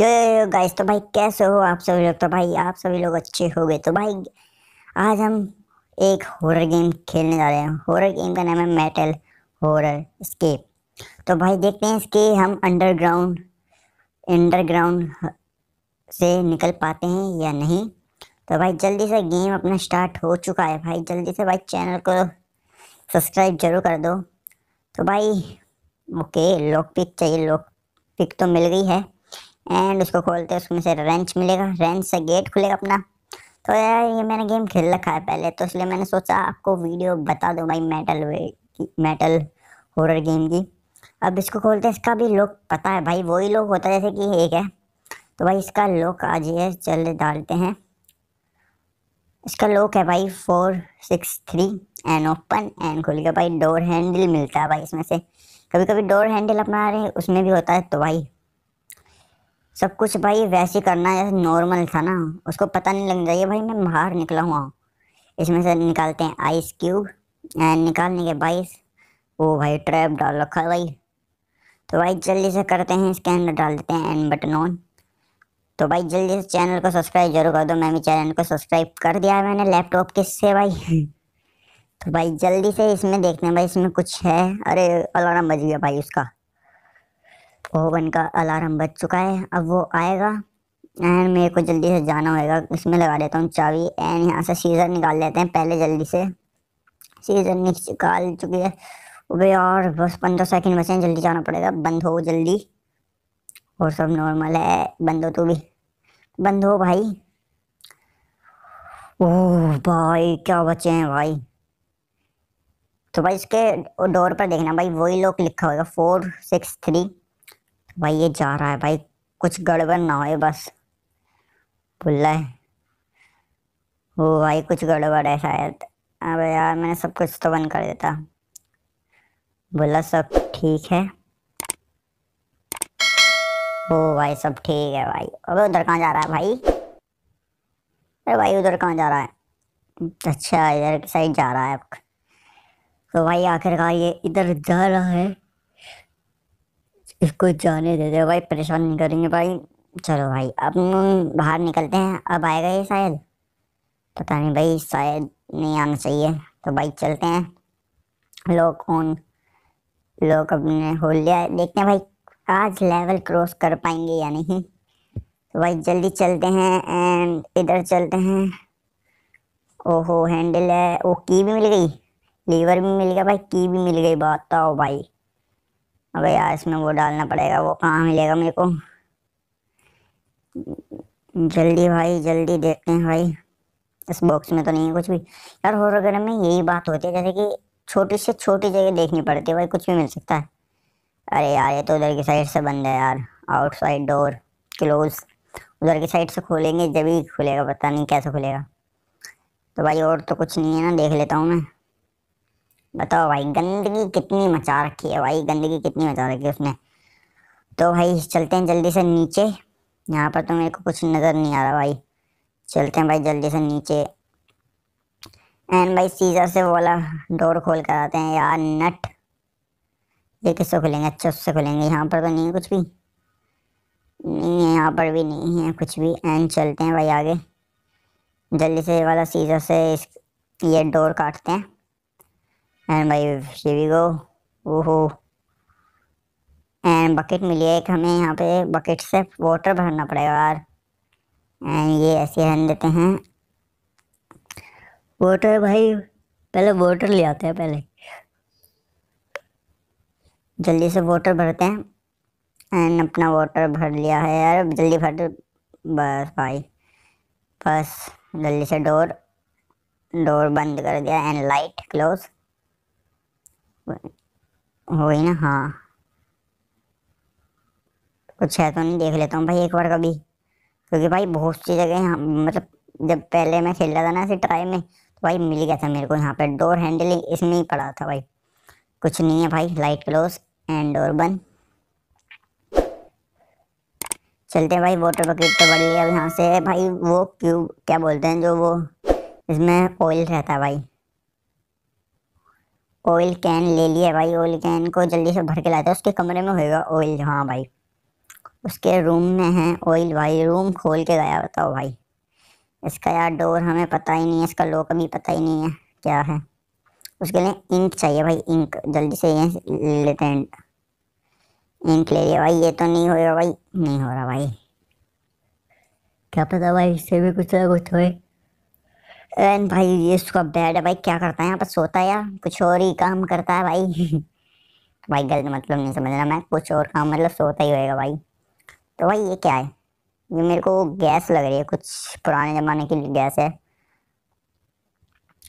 यो यो yo guys तो भाई कैसे हो आप सभी लोग तो भाई आप सभी लोग अच्छे हो गए तो भाई आज हम एक हॉरर गेम खेलने जा रहे हैं हॉरर गेम का नाम है मेटल हॉरर स्केप तो भाई देखते हैं इसके हम अंडरग्राउंड अंडरग्राउंड से निकल पाते हैं या नहीं तो भाई जल्दी से गेम अपना स्टार्ट हो चुका है भाई जल्दी से भाई चैनल को सब्सक्राइब जरूर कर दो तो भाई ओके लॉक पिक चाहिए लॉक पिक तो मिल गई है एंड उसको खोलते हैं उसमें से रेंच मिलेगा रेंच से गेट खुलेगा अपना तो यार ये मैंने गेम खेल रखा है पहले तो इसलिए मैंने सोचा आपको वीडियो बता दूँ भाई मेटल वे मेटल हॉरर गेम की अब इसको खोलते हैं इसका भी लोग पता है भाई वही लोग होता है जैसे कि एक है तो भाई इसका लोक आज ये चल डालते हैं इसका लोक है भाई four six three and open and खुल गया भाई डोर हैंडल मिलता है भाई इसमें से कभी कभी डोर हैंडल अपना रहे उसमें भी होता है तो भाई सब कुछ भाई वैसे करना है नॉर्मल था ना उसको पता नहीं लग जाइए भाई मैं बाहर निकला हुआ हूँ इसमें से निकालते हैं आइस क्यूब एंड निकालने के बाईस वो भाई ट्रैप डाल रखा है भाई तो भाई जल्दी से करते हैं इसके अंदर डाल देते हैं एन बटन ऑन तो भाई जल्दी से चैनल को सब्सक्राइब जरूर कर दो मैं भी चैनल को सब्सक्राइब कर दिया है मैंने लैपटॉप किससे भाई तो भाई जल्दी से इसमें देखते हैं भाई इसमें कुछ है अरे अलार्म बज गया भाई उसका ओवन का अलार्म बज चुका है अब वो आएगा एंड मेरे को जल्दी से जाना होगा इसमें लगा देता हूँ चाबी एंड यहाँ से सीज़र निकाल लेते हैं पहले जल्दी से सीज़र निकाल चुकी है अबे और बस पंद्रह सेकेंड बचे हैं जल्दी जाना पड़ेगा बंद हो जल्दी और सब नॉर्मल है बंद हो तो भी बंद हो भाई ओह भाई क्या बचे हैं भाई तो भाई इसके डोर पर देखना भाई वही लोग लिखा होगा फोर सिक्स थ्री भाई ये जा रहा है भाई कुछ गड़बड़ ना हो बस बुल्ला है वो भाई कुछ गड़बड़ है शायद अब यार मैंने सब कुछ तो बंद कर देता बोला सब ठीक है ओ भाई सब ठीक है भाई अबे उधर कहाँ जा रहा है भाई अरे भाई उधर कहाँ जा रहा है अच्छा इधर साइड जा रहा है तो भाई आखिरकार ये इधर जा रहा है इसको जाने दे दो भाई परेशान नहीं करेंगे भाई चलो भाई अब बाहर निकलते हैं अब आएगा ये शायद पता नहीं भाई शायद नहीं आना चाहिए तो भाई चलते हैं लोग कौन लोग अपने होल लिया देखते हैं भाई आज लेवल क्रॉस कर पाएंगे या नहीं तो भाई जल्दी चलते हैं एंड इधर चलते हैं ओहो हैंडल है वो की भी मिल गई लीवर भी मिल गया भाई की भी मिल गई बताओ भाई अब यार इसमें वो डालना पड़ेगा वो कहाँ मिलेगा मेरे को जल्दी भाई जल्दी देखते हैं भाई इस बॉक्स में तो नहीं है कुछ भी यार हो रहा में यही बात होती है जैसे कि छोटी से छोटी जगह देखनी पड़ती है भाई कुछ भी मिल सकता है अरे यार ये तो उधर की साइड से बंद है यार आउटसाइड डोर क्लोज उधर की साइड से खोलेंगे जब ही खुलेगा पता नहीं कैसे खुलेगा तो भाई और तो कुछ नहीं है ना देख लेता हूँ मैं बताओ भाई गंदगी कितनी मचा रखी है भाई गंदगी कितनी मचा रखी है उसने तो भाई चलते हैं जल्दी से नीचे यहाँ पर तो मेरे को कुछ नज़र नहीं आ रहा भाई चलते हैं भाई जल्दी से नीचे एंड भाई सीजर से वो वाला डोर खोल कर आते हैं यार नट ये किससे खुलेंगे अच्छे उससे खुलेंगे यहाँ पर तो नहीं है कुछ भी नहीं है यहाँ पर भी नहीं है कुछ भी एंड चलते हैं भाई आगे जल्दी से वाला सीजर से इस ये डोर काटते हैं एंड भाई here गो ओहो एंड बकेट मिली है एक हमें यहाँ पे बकेट से वाटर भरना पड़ेगा यार एंड ये ऐसे रहने देते हैं वाटर भाई पहले वाटर ले आते हैं पहले जल्दी से वाटर भरते हैं एंड अपना वाटर भर लिया है यार जल्दी भर बस भाई बस जल्दी से डोर डोर बंद कर दिया एंड लाइट क्लोज़ हो गई ना हाँ कुछ है तो नहीं देख लेता हूँ भाई एक बार कभी क्योंकि भाई बहुत सी जगह यहाँ मतलब जब पहले मैं खेल रहा था ना ऐसे ट्राई में तो भाई मिल गया था मेरे को यहाँ पे डोर हैंडलिंग इसमें ही पड़ा था भाई कुछ नहीं है भाई लाइट क्लोज एंड डोर बंद चलते हैं भाई वाटर बकेट तो बड़ी है अब यहाँ से भाई वो क्यूब क्या बोलते हैं जो वो इसमें ऑयल रहता है भाई ऑयल कैन ले लिया भाई ऑयल कैन को जल्दी से भर के लाते हैं उसके कमरे में होगा ऑयल हाँ भाई उसके रूम में है ऑयल भाई रूम खोल के गया बताओ भाई इसका यार डोर हमें पता ही नहीं है इसका लोक भी पता ही नहीं है क्या है उसके लिए इंक चाहिए भाई इंक जल्दी से ये लेते हैं इंक ले लिया भाई ये तो नहीं हो रहा भाई नहीं हो रहा भाई क्या पता भाई इससे भी कुछ ना कुछ होए एन भाई ये इसका बेड है भाई क्या करता है यहाँ पर सोता है यार कुछ और ही काम करता है भाई तो भाई गलत मतलब नहीं समझना मैं कुछ और काम मतलब सोता ही होएगा भाई तो भाई ये क्या है ये मेरे को गैस लग रही है कुछ पुराने ज़माने की गैस है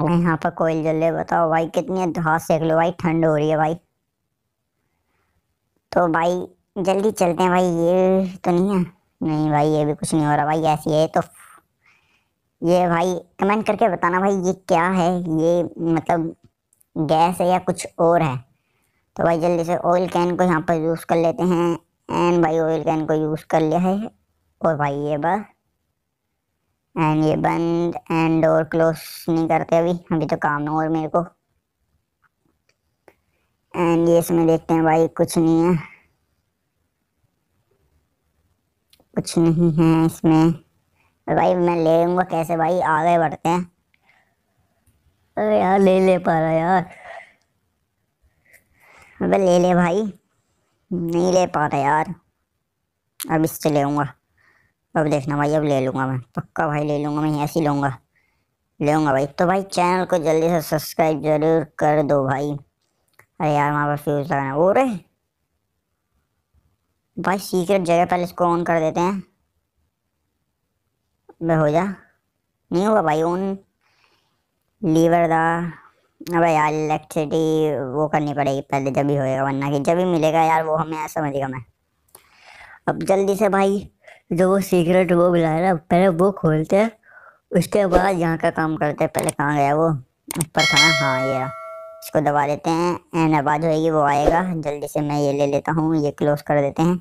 भाई यहाँ पर कोयल जल रही बताओ भाई कितनी हाथ सेक लो भाई ठंड हो रही है भाई तो भाई जल्दी चलते हैं भाई ये तो नहीं है नहीं भाई ये भी कुछ नहीं हो रहा भाई ऐसी है तो ये भाई कमेंट करके बताना भाई ये क्या है ये मतलब गैस है या कुछ और है तो भाई जल्दी से ऑयल कैन को यहाँ पर यूज़ कर लेते हैं एंड भाई ऑयल कैन को यूज़ कर लिया है और भाई ये बस एंड ये बंद एंड डोर क्लोज नहीं करते अभी अभी तो काम है और मेरे को एंड ये इसमें देखते हैं भाई कुछ नहीं है कुछ नहीं है इसमें भाई मैं ले लूँगा कैसे भाई आगे बढ़ते हैं अरे यार ले ले पा रहा यार अबे ले ले भाई नहीं ले पा रहा यार अब इससे ले लूँगा अब देखना भाई अब ले लूँगा मैं पक्का भाई ले लूँगा मैं ऐसे ही लूँगा लूँगा भाई तो भाई चैनल को जल्दी से सब्सक्राइब ज़रूर कर दो भाई अरे यार वहाँ पर फ्यूज़ लगाना हो रहे भाई सीक्रेट जगह पहले इसको ऑन कर देते हैं बे हो जा नहीं होगा भाई उन लीवर दा अब यार इलेक्ट्रिसिटी वो करनी पड़ेगी पहले जब भी होएगा वरना कि जब भी मिलेगा यार वो हमें ऐसा समझेगा मैं अब जल्दी से भाई जो वो सीक्रेट वो बुलाया ना पहले वो खोलते हैं उसके बाद यहाँ का काम करते हैं पहले कहाँ गया वो ऊपर ना हाँ ये इसको दबा देते हैं एंड आवाज़ होएगी वो आएगा जल्दी से मैं ये ले लेता हूँ ये क्लोज कर देते हैं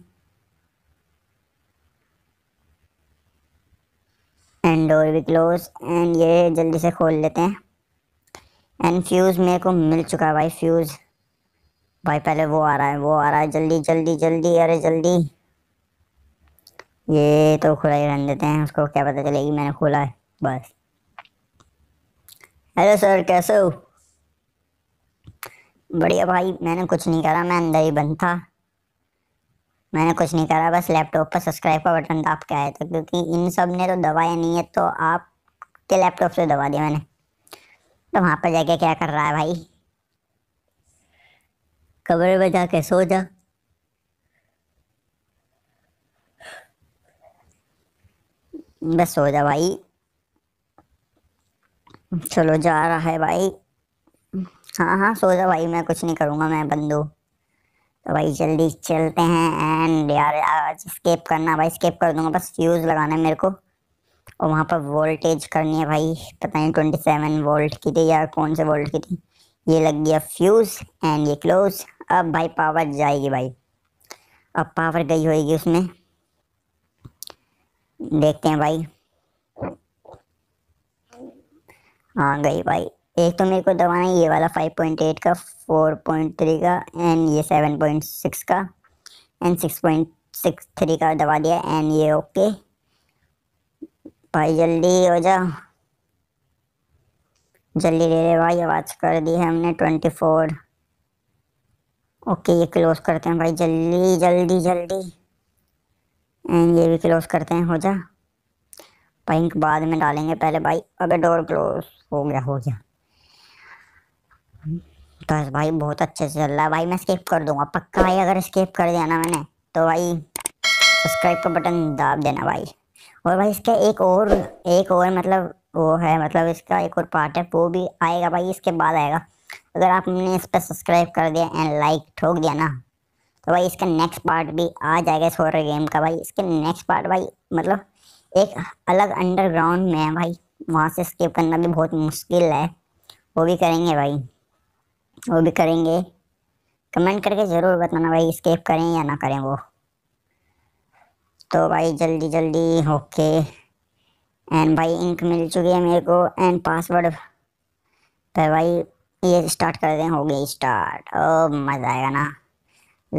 एंड डोर भी क्लोज एंड ये जल्दी से खोल लेते हैं एंड फ्यूज़ मेरे को मिल चुका है भाई फ्यूज़ भाई पहले वो आ रहा है वो आ रहा है जल्दी जल्दी जल्दी अरे जल्दी ये तो खुला ही रहने देते हैं उसको क्या पता चलेगी मैंने खोला है बस हेलो सर कैसे हो बढ़िया भाई मैंने कुछ नहीं करा मैं अंदर ही बंद था मैंने कुछ नहीं करा बस लैपटॉप पर सब्सक्राइब का बटन दाप के आया था क्योंकि इन सब ने तो दबाया नहीं है तो आपके लैपटॉप से दबा दिया मैंने तो वहाँ पर जाके क्या कर रहा है भाई कबर में जाके सो जा बस सो जा भाई चलो जा रहा है भाई हाँ हाँ सो जा भाई मैं कुछ नहीं करूँगा मैं बंदू तो भाई जल्दी चलते हैं एंड यार आज स्केप करना भाई स्केप कर दूंगा बस फ्यूज़ लगाना है मेरे को और वहाँ पर वोल्टेज करनी है भाई पता नहीं ट्वेंटी सेवन वोल्ट की थी यार कौन से वोल्ट की थी ये लग गया फ्यूज़ एंड ये क्लोज अब भाई पावर जाएगी भाई अब पावर गई होएगी उसमें देखते हैं भाई हाँ गई भाई एक तो मेरे को दबाना है ये वाला 5.8 का 4.3 का एंड ये 7.6 का एंड 6.63 का दबा दिया एंड ये ओके भाई जल्दी हो जा जल्दी ले रहे भाई आवाज़ कर दी है हमने 24 ओके ये क्लोज़ करते हैं भाई जल्दी जल्दी जल्दी एंड ये भी क्लोज़ करते हैं हो जा भाई बाद में डालेंगे पहले भाई अबे डोर क्लोज हो गया हो गया बस तो भाई बहुत अच्छे से चल रहा है भाई मैं स्केप कर दूंगा पक्का भाई अगर स्केप कर दिया ना मैंने तो भाई सब्सक्राइब का बटन दाब देना भाई और भाई इसका एक और एक और मतलब वो है मतलब इसका एक और पार्ट है वो भी आएगा भाई इसके बाद आएगा अगर आपने इस पर सब्सक्राइब कर दिया एंड लाइक ठोक दिया ना तो भाई इसका नेक्स्ट पार्ट भी आ जाएगा इस हॉरर गेम का भाई इसके नेक्स्ट पार्ट भाई मतलब एक अलग अंडरग्राउंड में है भाई वहाँ से स्केप करना भी बहुत मुश्किल है वो भी करेंगे भाई वो भी करेंगे कमेंट करके ज़रूर बताना भाई स्केप करें या ना करें वो तो भाई जल्दी जल्दी ओके एंड भाई इंक मिल चुकी है मेरे को एंड पासवर्ड पर भाई ये स्टार्ट कर दें हो गई स्टार्ट ओ मज़ा आएगा ना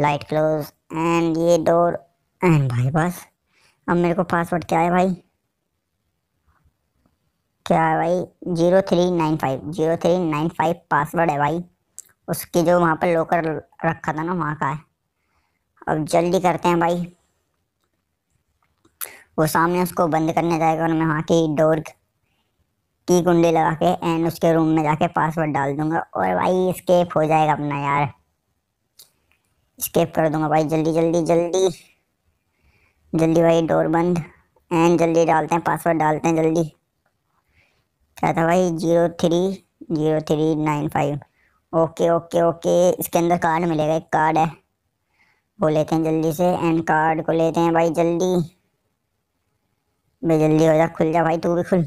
लाइट क्लोज एंड ये डोर एंड भाई बस अब मेरे को पासवर्ड क्या है भाई क्या है भाई zero three nine five zero three nine five password है भाई उसके जो वहाँ पर लोकर रखा था ना वहाँ का है अब जल्दी करते हैं भाई वो सामने उसको बंद करने जाएगा और मैं वहाँ की डोर की कुंडी लगा के एंड उसके रूम में जाके पासवर्ड डाल दूंगा और भाई स्केप हो जाएगा अपना यार स्केप कर दूंगा भाई जल्दी जल्दी जल्दी जल्दी भाई डोर बंद एंड जल्दी डालते हैं पासवर्ड डालते हैं जल्दी क्या था भाई zero three zero three nine five okay okay okay इसके अंदर कार्ड मिलेगा एक कार्ड है वो लेते हैं जल्दी से एंड कार्ड को लेते हैं भाई जल्दी भाई जल्दी हो जा खुल जा भाई तू भी खुल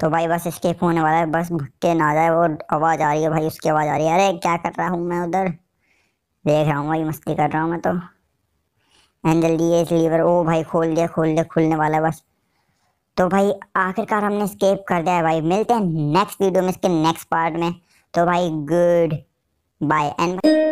तो भाई बस स्केप होने वाला है बस भक्के ना जाए वो आवाज़ आ रही है भाई उसकी आवाज़ आ रही है अरे क्या कर रहा हूँ मैं उधर देख रहा हूँ भाई मस्ती कर रहा हूँ मैं तो एंड जल्दी ये स्लीवर ओ भाई खोल दिया खोल दिया खुलने वाला है बस तो भाई आखिरकार हमने स्केप कर दिया है भाई मिलते हैं नेक्स्ट वीडियो में इसके नेक्स्ट पार्ट में तो भाई गुड बाय एंड